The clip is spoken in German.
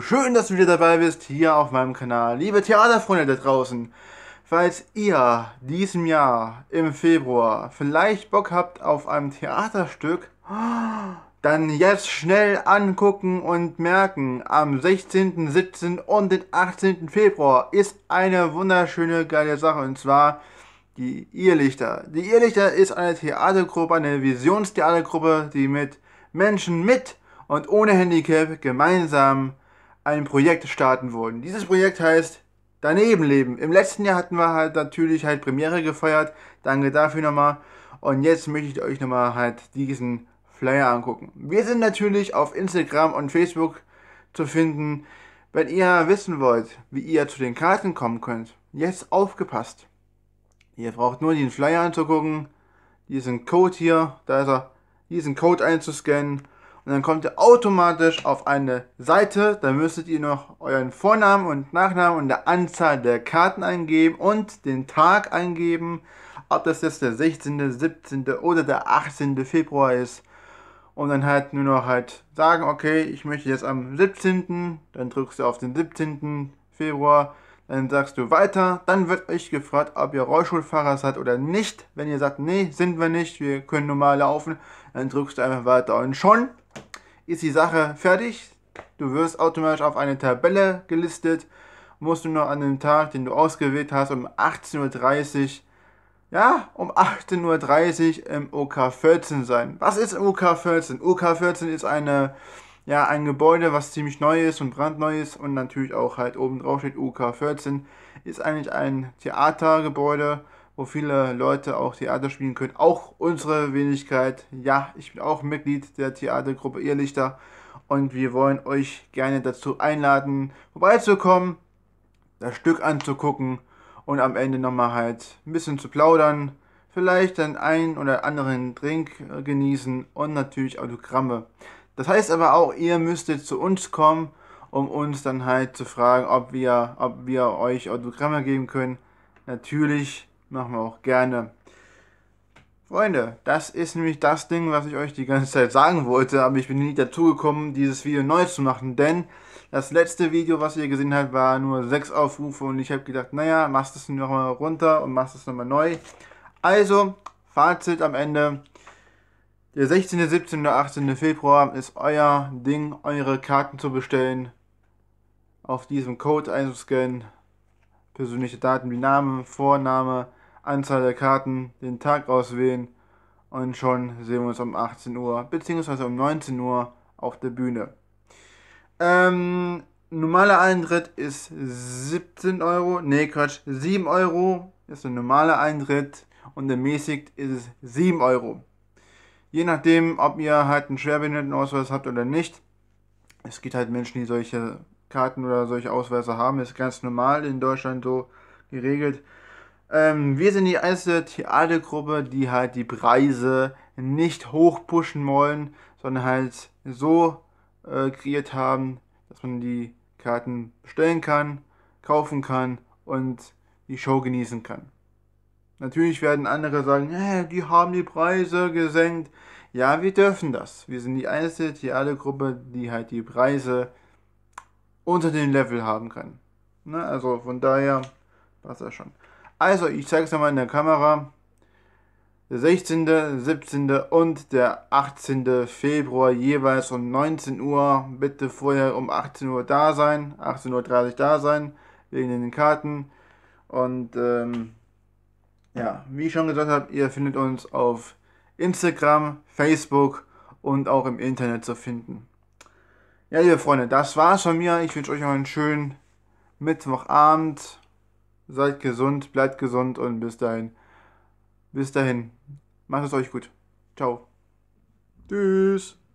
Schön, dass du wieder dabei bist hier auf meinem Kanal. Liebe Theaterfreunde da draußen, falls ihr diesem Jahr im Februar vielleicht Bock habt auf ein Theaterstück, dann jetzt schnell angucken und merken, am 16., 17. und den 18. Februar ist eine wunderschöne geile Sache und zwar die Irrlichter. Die Irrlichter ist eine Theatergruppe, eine Visionstheatergruppe, die mit Menschen mit und ohne Handicap gemeinsam ein Projekt starten wollen. Dieses Projekt heißt Daneben leben. Im letzten Jahr hatten wir halt natürlich halt Premiere gefeiert. Danke dafür nochmal. Und jetzt möchte ich euch nochmal halt diesen Flyer angucken. Wir sind natürlich auf Instagram und Facebook zu finden. Wenn ihr wissen wollt, wie ihr zu den Karten kommen könnt, jetzt aufgepasst. Ihr braucht nur den Flyer anzugucken, diesen Code hier, da ist er, diesen Code einzuscannen und dann kommt ihr automatisch auf eine Seite. Da müsstet ihr noch euren Vornamen und Nachnamen und der Anzahl der Karten eingeben und den Tag eingeben. Ob das jetzt der 16., 17. oder der 18. Februar ist. Und dann halt nur noch halt sagen, okay, ich möchte jetzt am 17. Dann drückst du auf den 17. Februar. Dann sagst du weiter. Dann wird euch gefragt, ob ihr Rollschulfahrer seid oder nicht. Wenn ihr sagt, nee, sind wir nicht, wir können normal laufen, dann drückst du einfach weiter. Und schon ist die Sache fertig. Du wirst automatisch auf eine Tabelle gelistet. Musst du nur an dem Tag, den du ausgewählt hast, um 18.30 Uhr, ja, um 18.30 Uhr im OK14 sein. Was ist OK14? OK14 ist eine, ja, ein Gebäude, was ziemlich neu ist und brandneu ist und natürlich auch halt oben drauf steht ok 14 Ist eigentlich ein Theatergebäude wo viele Leute auch Theater spielen können. Auch unsere Wenigkeit. Ja, ich bin auch Mitglied der Theatergruppe Irrlichter und wir wollen euch gerne dazu einladen, vorbeizukommen, das Stück anzugucken und am Ende nochmal halt ein bisschen zu plaudern, vielleicht dann einen oder anderen Drink äh, genießen und natürlich Autogramme. Das heißt aber auch, ihr müsstet zu uns kommen, um uns dann halt zu fragen, ob wir, ob wir euch Autogramme geben können. Natürlich Machen wir auch gerne. Freunde, das ist nämlich das Ding, was ich euch die ganze Zeit sagen wollte, aber ich bin nicht dazu gekommen, dieses Video neu zu machen, denn das letzte Video, was ihr gesehen habt, war nur sechs Aufrufe und ich habe gedacht, naja, machst das nochmal runter und machst das nochmal neu. Also, Fazit am Ende. Der 16., 17., oder 18. Februar ist euer Ding, eure Karten zu bestellen, auf diesem Code einzuscannen, persönliche Daten wie Name, Vorname, Anzahl der Karten, den Tag auswählen und schon sehen wir uns um 18 Uhr bzw. um 19 Uhr auf der Bühne. Ähm, normaler Eintritt ist 17 Euro, nee Quatsch, 7 Euro ist der normale Eintritt und ermäßigt ist es 7 Euro. Je nachdem, ob ihr halt einen Schwerbehindertenausweis habt oder nicht. Es gibt halt Menschen, die solche Karten oder solche Ausweise haben. Ist ganz normal in Deutschland so geregelt. Ähm, wir sind die einzige Theatergruppe, die halt die Preise nicht hoch pushen wollen, sondern halt so äh, kreiert haben, dass man die Karten bestellen kann, kaufen kann und die Show genießen kann. Natürlich werden andere sagen, hey, die haben die Preise gesenkt. Ja, wir dürfen das. Wir sind die einzige Theatergruppe, die halt die Preise unter dem Level haben kann. Ne? Also von daher passt das schon. Also, ich zeige es nochmal in der Kamera. Der 16., 17. und der 18. Februar jeweils um 19 Uhr. Bitte vorher um 18 Uhr da sein, 18.30 Uhr da sein, wegen den Karten. Und ähm, ja, wie ich schon gesagt habe, ihr findet uns auf Instagram, Facebook und auch im Internet zu finden. Ja, liebe Freunde, das war's von mir. Ich wünsche euch noch einen schönen Mittwochabend. Seid gesund, bleibt gesund und bis dahin. Bis dahin. Macht es euch gut. Ciao. Tschüss.